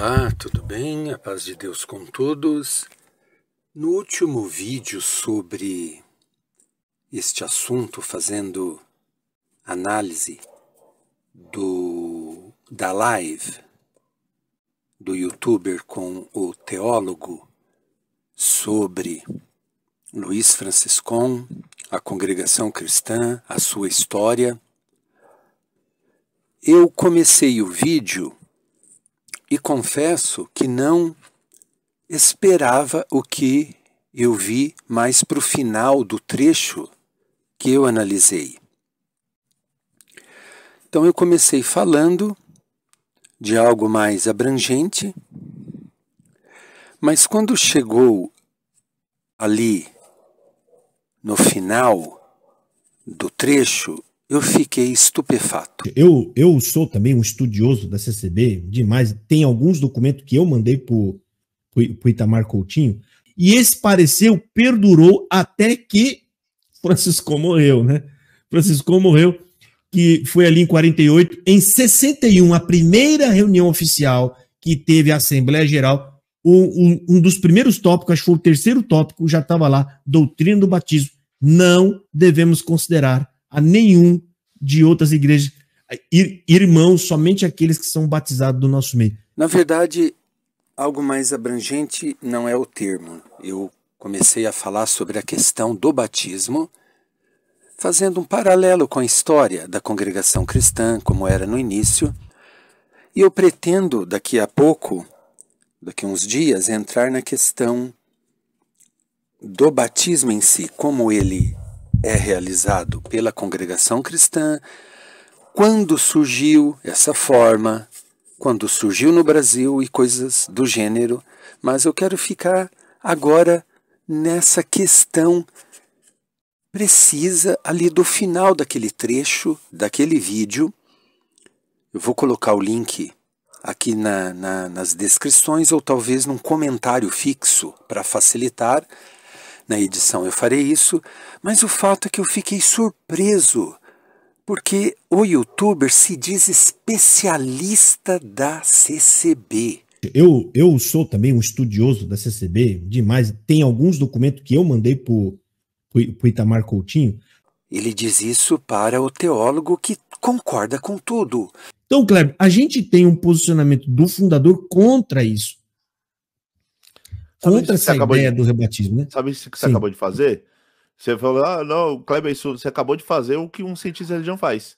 Olá, tudo bem? A paz de Deus com todos. No último vídeo sobre este assunto, fazendo análise do da live do youtuber com o teólogo sobre Luiz Franciscon, a congregação cristã, a sua história. Eu comecei o vídeo e confesso que não esperava o que eu vi mais para o final do trecho que eu analisei. Então eu comecei falando de algo mais abrangente, mas quando chegou ali no final do trecho eu fiquei estupefato. Eu, eu sou também um estudioso da CCB, demais. Tem alguns documentos que eu mandei para o Itamar Coutinho, e esse pareceu perdurou até que Francisco morreu, né? Francisco morreu, que foi ali em 48. Em 61, a primeira reunião oficial que teve a Assembleia Geral, um, um, um dos primeiros tópicos, acho que foi o terceiro tópico, já estava lá, doutrina do batismo. Não devemos considerar a nenhum de outras igrejas. Irmãos, somente aqueles que são batizados do nosso meio. Na verdade, algo mais abrangente não é o termo. Eu comecei a falar sobre a questão do batismo, fazendo um paralelo com a história da congregação cristã, como era no início. E eu pretendo, daqui a pouco, daqui a uns dias, entrar na questão do batismo em si, como ele é realizado pela congregação cristã. Quando surgiu essa forma, quando surgiu no Brasil e coisas do gênero, mas eu quero ficar agora nessa questão precisa ali do final daquele trecho, daquele vídeo. Eu vou colocar o link aqui na, na, nas descrições ou talvez num comentário fixo para facilitar na edição eu farei isso, mas o fato é que eu fiquei surpreso, porque o youtuber se diz especialista da CCB. Eu, eu sou também um estudioso da CCB, demais. Tem alguns documentos que eu mandei para o Itamar Coutinho. Ele diz isso para o teólogo que concorda com tudo. Então, Kleber, a gente tem um posicionamento do fundador contra isso contra essa ideia de... do rebatismo, né? Sabe isso que você Sim. acabou de fazer? Você falou, ah, não, Kleber, isso você acabou de fazer o que um cientista de religião faz.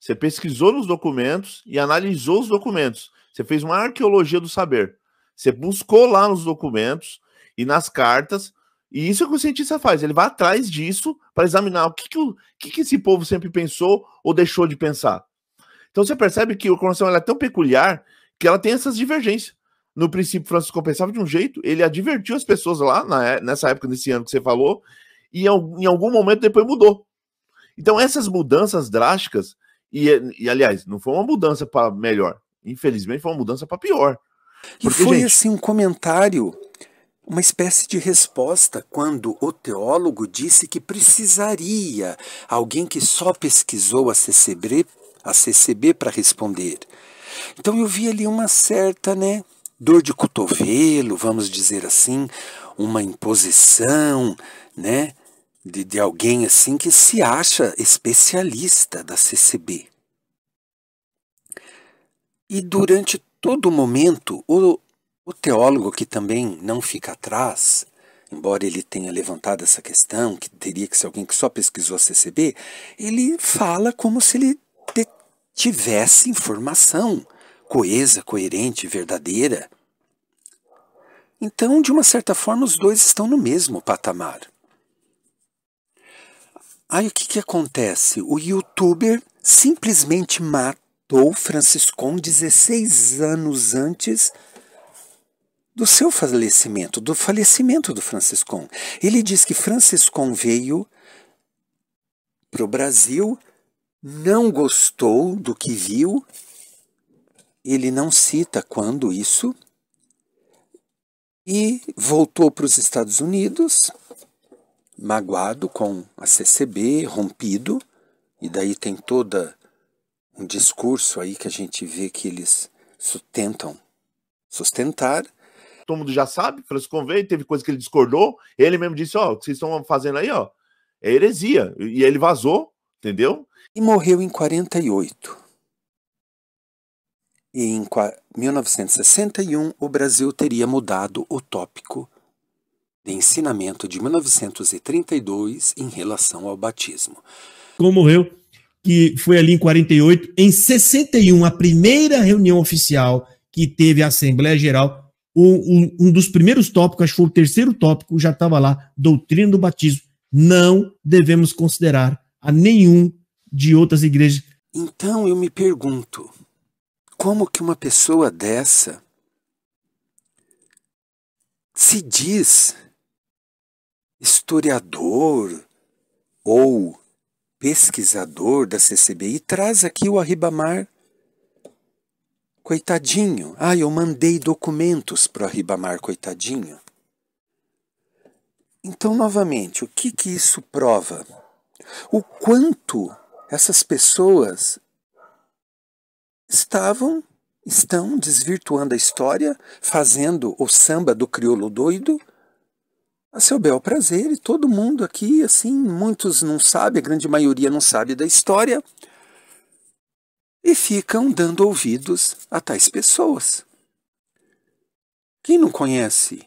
Você pesquisou nos documentos e analisou os documentos. Você fez uma arqueologia do saber. Você buscou lá nos documentos e nas cartas. E isso é o que o cientista faz. Ele vai atrás disso para examinar o que que, o que, que, esse povo sempre pensou ou deixou de pensar. Então você percebe que o coronação é tão peculiar que ela tem essas divergências no princípio, Francisco compensava de um jeito, ele advertiu as pessoas lá na, é, nessa época, nesse ano que você falou, e em algum momento depois mudou. Então, essas mudanças drásticas, e, e aliás, não foi uma mudança para melhor, infelizmente foi uma mudança para pior. Porque, e foi gente... assim um comentário, uma espécie de resposta quando o teólogo disse que precisaria alguém que só pesquisou a CCB, a CCB para responder. Então eu vi ali uma certa, né, dor de cotovelo, vamos dizer assim, uma imposição, né? De, de alguém assim que se acha especialista da CCB. E durante todo o momento, o, o teólogo que também não fica atrás, embora ele tenha levantado essa questão, que teria que ser alguém que só pesquisou a CCB, ele fala como se ele tivesse informação coesa, coerente, verdadeira. Então, de uma certa forma, os dois estão no mesmo patamar. Aí o que, que acontece? O youtuber simplesmente matou Franciscon 16 anos antes do seu falecimento, do falecimento do Franciscon. Ele diz que Franciscon veio para o Brasil, não gostou do que viu ele não cita quando isso. E voltou para os Estados Unidos, magoado com a CCB, rompido, e daí tem todo um discurso aí que a gente vê que eles tentam sustentar. Todo mundo já sabe, Francisco Convém, teve coisa que ele discordou, ele mesmo disse, ó, oh, o que vocês estão fazendo aí, ó, é heresia. E ele vazou, entendeu? E morreu em 48 e em 1961 o Brasil teria mudado o tópico de ensinamento de 1932 em relação ao batismo. Como morreu? Que foi ali em 48, em 61, a primeira reunião oficial que teve a Assembleia Geral, um, um, um, dos primeiros tópicos, acho que foi o terceiro tópico, já estava lá, doutrina do batismo. Não devemos considerar a nenhum de outras igrejas. Então eu me pergunto, como que uma pessoa dessa se diz historiador ou pesquisador da CCB e traz aqui o Arribamar? Coitadinho, ah, eu mandei documentos para o Arribamar, coitadinho. Então, novamente, o que, que isso prova? O quanto essas pessoas estavam, estão desvirtuando a história, fazendo o samba do crioulo doido a seu bel prazer, e todo mundo aqui, assim, muitos não sabe, a grande maioria não sabe da história, e ficam dando ouvidos a tais pessoas. Quem não conhece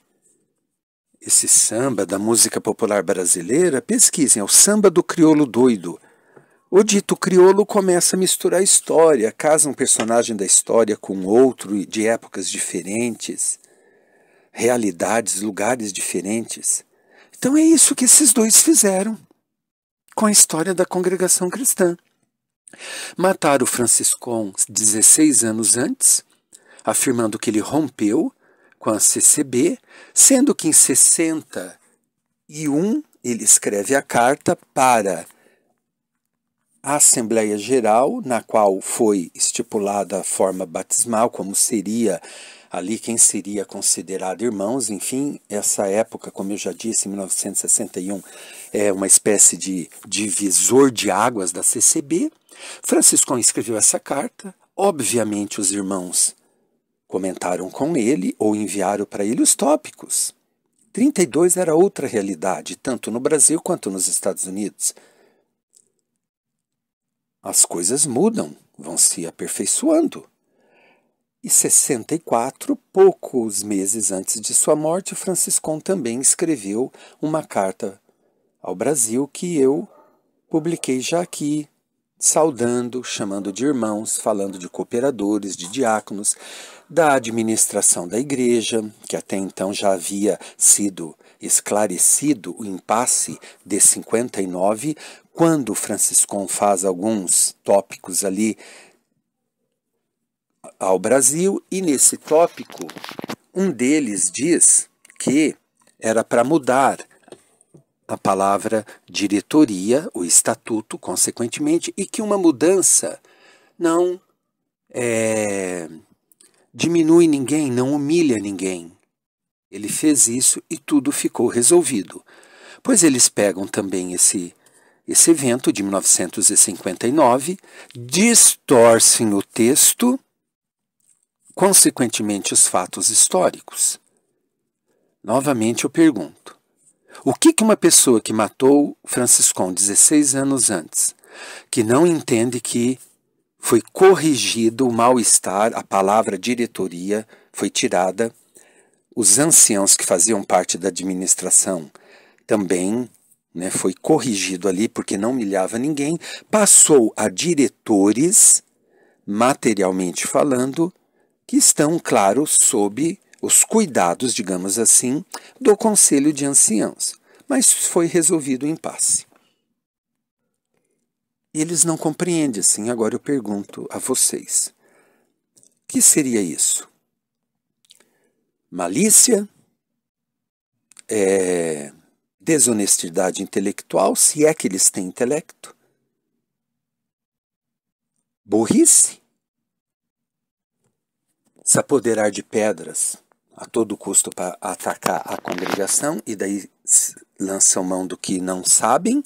esse samba da música popular brasileira, pesquisem, é o samba do crioulo doido. O dito crioulo começa a misturar história, casa um personagem da história com outro de épocas diferentes, realidades, lugares diferentes. Então é isso que esses dois fizeram com a história da congregação cristã. Mataram Franciscon 16 anos antes, afirmando que ele rompeu com a CCB, sendo que em 61 ele escreve a carta para a Assembleia Geral, na qual foi estipulada a forma batismal, como seria ali quem seria considerado irmãos, enfim, essa época, como eu já disse, 1961, é uma espécie de divisor de águas da CCB. Francisco escreveu essa carta, obviamente os irmãos comentaram com ele ou enviaram para ele os tópicos. 32 era outra realidade, tanto no Brasil quanto nos Estados Unidos. As coisas mudam, vão se aperfeiçoando. E 64, poucos meses antes de sua morte, Franciscon também escreveu uma carta ao Brasil que eu publiquei já aqui, saudando, chamando de irmãos, falando de cooperadores, de diáconos, da administração da igreja, que até então já havia sido esclarecido o impasse de 59, quando Franciscon faz alguns tópicos ali ao Brasil, e nesse tópico, um deles diz que era para mudar a palavra diretoria, o estatuto, consequentemente, e que uma mudança não é, diminui ninguém, não humilha ninguém. Ele fez isso e tudo ficou resolvido. Pois eles pegam também esse esse evento de 1959, distorcem o texto, consequentemente os fatos históricos. Novamente eu pergunto: o que, que uma pessoa que matou Franciscon 16 anos antes, que não entende que foi corrigido o mal-estar, a palavra diretoria foi tirada. Os anciãos que faziam parte da administração também né, foi corrigido ali porque não humilhava ninguém. Passou a diretores, materialmente falando, que estão, claro, sob os cuidados, digamos assim, do Conselho de Anciãos. Mas foi resolvido o impasse. E eles não compreendem assim. Agora eu pergunto a vocês: que seria isso? Malícia? É, desonestidade intelectual, se é que eles têm intelecto? Burrice? Se apoderar de pedras a todo custo para atacar a congregação e daí lançam mão do que não sabem?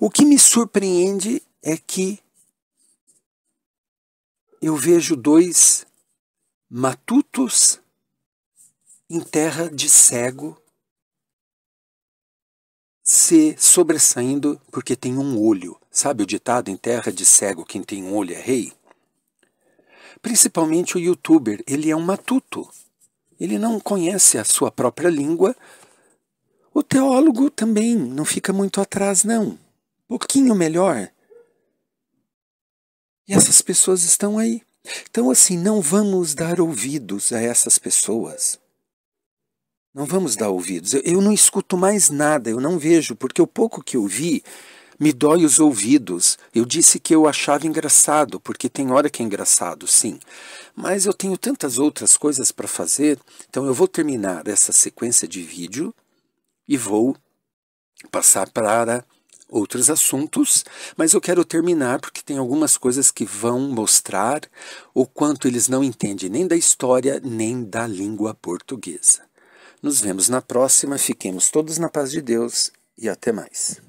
O que me surpreende é que eu vejo dois matutos em terra de cego se sobressaindo porque tem um olho. Sabe o ditado em terra de cego quem tem um olho é rei? Principalmente o youtuber, ele é um matuto. Ele não conhece a sua própria língua. O teólogo também não fica muito atrás não pouquinho melhor. E essas pessoas estão aí. Então, assim, não vamos dar ouvidos a essas pessoas. Não vamos dar ouvidos. Eu, eu, não escuto mais nada, eu não vejo, porque o pouco que eu vi me dói os ouvidos. Eu disse que eu achava engraçado, porque tem hora que é engraçado, sim. Mas eu tenho tantas outras coisas para fazer, então eu vou terminar essa sequência de vídeo e vou passar para outros assuntos, mas eu quero terminar porque tem algumas coisas que vão mostrar o quanto eles não entendem nem da história, nem da língua portuguesa. Nos vemos na próxima, fiquemos todos na paz de Deus e até mais.